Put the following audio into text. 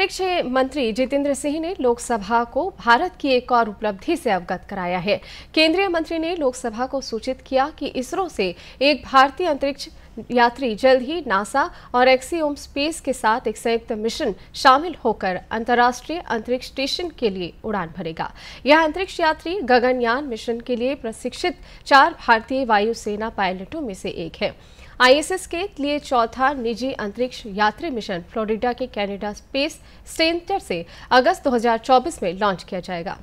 शिक्षा मंत्री जितेंद्र सिंह ने लोकसभा को भारत की एक और उपलब्धि से अवगत कराया है केंद्रीय मंत्री ने लोकसभा को सूचित किया कि इसरो से एक भारतीय अंतरिक्ष यात्री जल्द ही नासा और एक्सीओम स्पेस के साथ एक संयुक्त मिशन शामिल होकर अंतर्राष्ट्रीय अंतरिक्ष स्टेशन के लिए उड़ान भरेगा यह अंतरिक्ष यात्री गगनयान मिशन के लिए प्रशिक्षित चार भारतीय वायुसेना पायलटों में से एक है आईएसएस के लिए चौथा निजी अंतरिक्ष यात्री मिशन फ्लोरिडा के कैनेडा स्पेस सेंटर से अगस्त 2024 में लॉन्च किया जाएगा